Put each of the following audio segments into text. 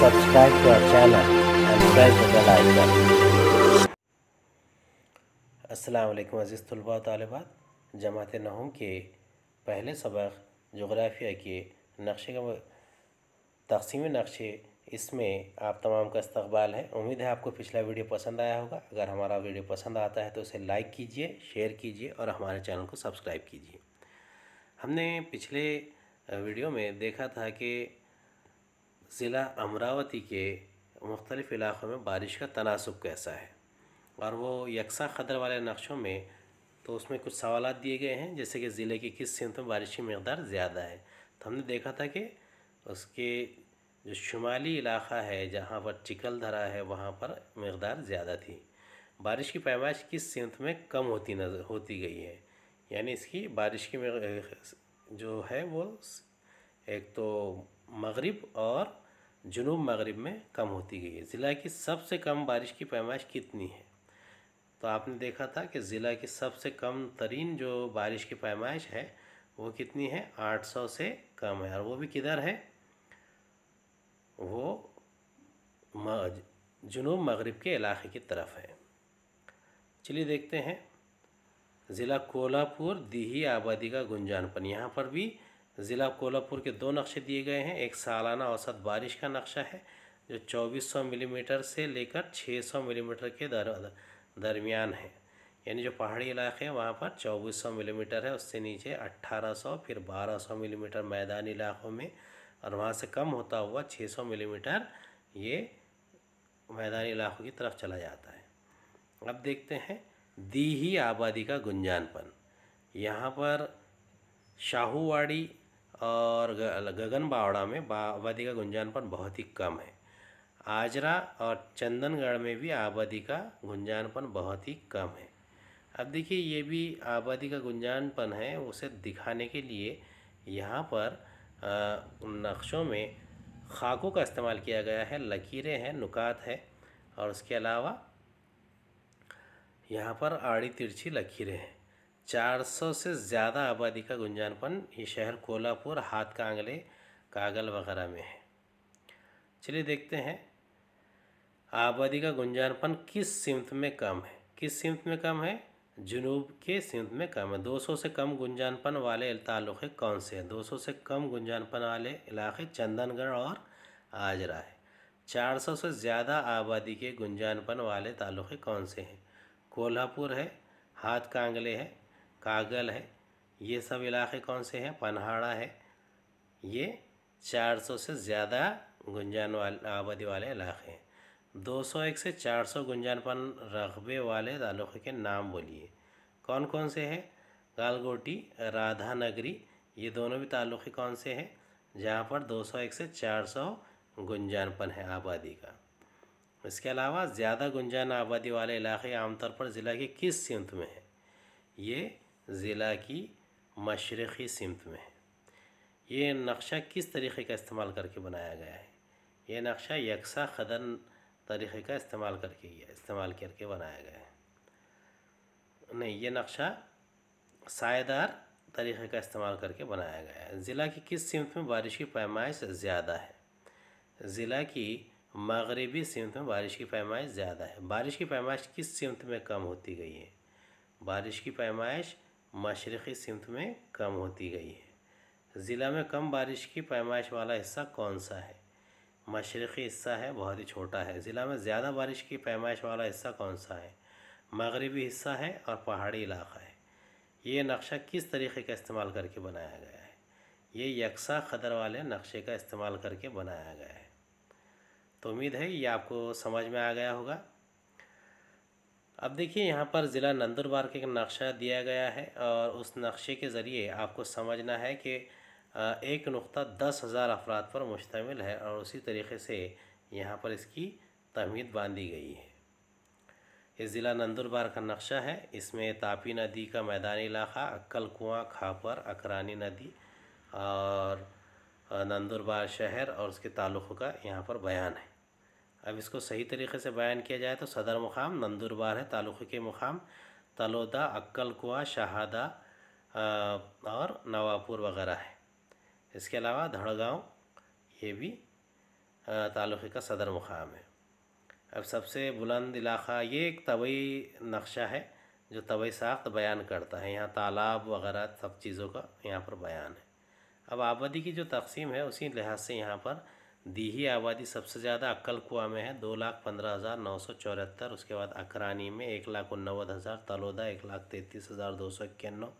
subscribe to our channel and press the bell icon. असलकम अज़ीज़ तलबा तलबात जमात नहम के पहले सबक जोग्राफिया के नक्शे का तकसीम नक्शे इसमें आप तमाम का इस्तबाल है उम्मीद है आपको पिछला वीडियो पसंद आया होगा अगर हमारा वीडियो पसंद आता है तो उसे लाइक कीजिए शेयर कीजिए और हमारे चैनल को सब्सक्राइब कीजिए हमने पिछले वीडियो में देखा था कि ज़िला अमरावती के मुख्तलिफ़ इलाक़ों में बारिश का तनासब कैसा है और वो यकसा ख़दर वाले नक्शों में तो उसमें कुछ सवाल दिए गए हैं जैसे कि ज़िले के किस सिंत में बारिश की मकदार ज़्यादा है तो हमने देखा था कि उसके जो शुमाली इलाक़ा है जहाँ पर चिकल धरा है वहाँ पर मकदार ज़्यादा थी बारिश की पैमाइश किस सिंध में कम होती नजर होती गई है यानी इसकी बारिश की जो है वो एक तो मगरब और जुनूब मगरब में कम होती गई है ज़िला की सबसे कम बारिश की पैमाइश कितनी है तो आपने देखा था कि ज़िला की सबसे कम तरीन जो बारिश की पैमाइश है वो कितनी है 800 से कम है और वो भी किधर है वो जुनूब मगरब के इलाके की तरफ है चलिए देखते हैं ज़िला कोल्हापुर दीही आबादी का गुंजानपन यहाँ पर भी ज़िला कोल्हापुर के दो नक्शे दिए गए हैं एक सालाना औसत बारिश का नक्शा है जो 2400 मिलीमीटर से लेकर 600 मिलीमीटर के दर दरमियान है यानी जो पहाड़ी इलाके हैं वहाँ पर 2400 मिलीमीटर है उससे नीचे 1800 फिर 1200 मिलीमीटर मैदानी इलाकों में और वहाँ से कम होता हुआ 600 मिलीमीटर ये मैदानी इलाकों की तरफ चला जाता है अब देखते हैं दी ही आबादी का गुंजानपन यहाँ पर शाहूवाड़ी और गगन बावड़ा में आबादी का गुंजानपन बहुत ही कम है आजरा और चंदनगढ़ में भी आबादी का गुंजानपन बहुत ही कम है अब देखिए ये भी आबादी का गुंजानपन है उसे दिखाने के लिए यहाँ पर नक्शों में खाकों का इस्तेमाल किया गया है लकीरें हैं नुकात है और उसके अलावा यहाँ पर आड़ी तिरछी लकीरें हैं 400 से ज़्यादा आबादी का गुंजानपन ये शहर कोल्हापुर हाथ कांगले कागल वगैरह में है चलिए देखते हैं आबादी का गुंजानपन किस सिमत में कम है किस सिमत में कम है जुनूब के सिमत में कम है 200 से कम गुंजानपन वाले ताल्लुक़े कौन से हैं 200 से कम गुंजानपन वाले इलाके चंदनगढ़ और आजरा है 400 से ज़्यादा आबादी के गुंजानपन वाले ताल्लुक़े कौन से हैं कोल्हापुर है हाथ कांगले है कागल है ये सब इलाके कौन से हैं पन्हाड़ा है ये 400 से ज़्यादा गुंजान वाले आबादी वाले इलाके हैं 201 से 400 गुंजानपन रकबे वाले तालुक़े के नाम बोलिए कौन कौन से हैं गालगोटी राधा नगरी ये दोनों भी ताल्लुक़े कौन से हैं जहाँ पर 201 से 400 गुंजानपन है आबादी का इसके अलावा ज़्यादा गुंजान आबादी वाले इलाके आमतौर पर ज़िला के किस सिमत में हैं ये ज़िला की मशरक़ी सिमत में है ये नक्शा किस तरीक़े का इस्तेमाल करके बनाया गया है ये नक्शा यकसा खदन तरीक़े का इस्तेमाल करके इस्तेमाल करके बनाया गया है नहीं ये नक्शा सायेदार तरीक़े का इस्तेमाल करके बनाया गया है ज़िला की किस सिमत में बारिश की पैमाइश ज़्यादा है ज़िला की मगरबी सिमत में बारिश की पैमाइश ज़्यादा है बारिश की पैमाइश किस सिमत में कम होती गई है बारिश की पैमाइश मशरक़ी सिमत में कम होती गई है ज़िला में कम बारिश की पैमाइश वाला हिस्सा कौन सा है मशरक़ी हिस्सा है बहुत ही छोटा है ज़िला में ज़्यादा बारिश की पैमाइश वाला हिस्सा कौन सा है मगरबी हिस्सा है और पहाड़ी इलाका है ये नक्शा किस तरीके का इस्तेमाल करके बनाया गया है ये यकसा खदर वाले नक्शे का इस्तेमाल करके बनाया गया है तो उम्मीद है ये आपको समझ में आ गया होगा अब देखिए यहाँ पर ज़िला नंदुरबार के नक्शा दिया गया है और उस नक्शे के ज़रिए आपको समझना है कि एक नुक्ता दस हज़ार अफराद पर मुश्तमिल है और उसी तरीके से यहाँ पर इसकी तहमीद बांधी गई है ये ज़िला नंदुरबार का नक्शा है इसमें तापी नदी का मैदानी इलाका अक्कल कुआँ खापर अकरानी नदी और नंदुरबार शहर और उसके ताल्लुक़ का यहाँ पर बयान है अब इसको सही तरीके से बयान किया जाए तो सदर मुकाम नंदुरबार है तालुक़े के मुकाम तलोदा अक्कल कुआ शहादा और नवापुर वगैरह है इसके अलावा धड़गांव ये भी तालुक़े का सदर मुकाम है अब सबसे बुलंद इलाका ये एक तबई नक्शा है जो तबई साख्त बयान करता है यहाँ तालाब वगैरह सब चीज़ों का यहाँ पर बयान है अब आबादी की जो तकसीम है उसी लिहाज से यहाँ पर दीही आबादी सबसे ज़्यादा अक्कलकुआ में है दो लाख पंद्रह हज़ार नौ सौ चौहत्तर उसके बाद अकरानी में एक लाख उन्नवद हज़ार तलोदा एक लाख तैंतीस हज़ार दो सौ इक्यानवे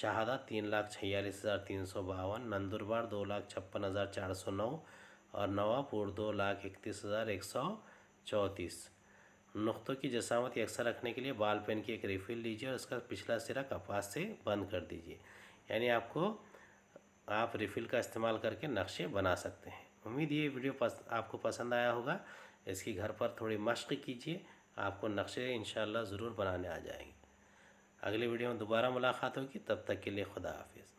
शाहदा तीन लाख छियालीस हज़ार तीन सौ बावन नंदुरबार दो लाख छप्पन हज़ार चार सौ नौ और नवापुर दो लाख इकतीस हज़ार एक सौ चौंतीस नुकतों की जसामत यकसर रखने के लिए बाल पेन की एक रिफिल लीजिए और इसका पिछला सिरा कपास से बंद कर दीजिए यानी आपको आप रिफिल का इस्तेमाल करके नक्शे बना सकते हैं उम्मीद ये वीडियो पस, आपको पसंद आया होगा इसकी घर पर थोड़ी मश्क कीजिए आपको नक्शे इन ज़रूर बनाने आ जाएंगे अगले वीडियो में दोबारा मुलाकात होगी तब तक के लिए खुदा हाफिज़